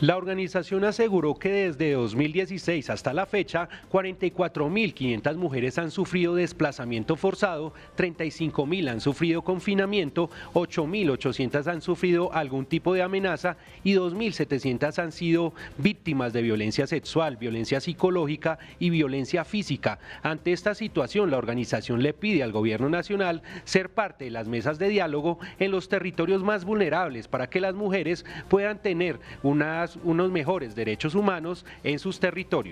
La organización aseguró que desde 2016 hasta la fecha, 44.500 mujeres han sufrido desplazamiento forzado, 35.000 han sufrido confinamiento, 8.800 han sufrido algún tipo de amenaza y 2.700 han sido víctimas de violencia sexual, violencia psicológica y violencia física. Ante esta situación, la organización le pide al Gobierno Nacional ser parte de las mesas de diálogo en los territorios más vulnerables para que las mujeres puedan tener una unos mejores derechos humanos en sus territorios.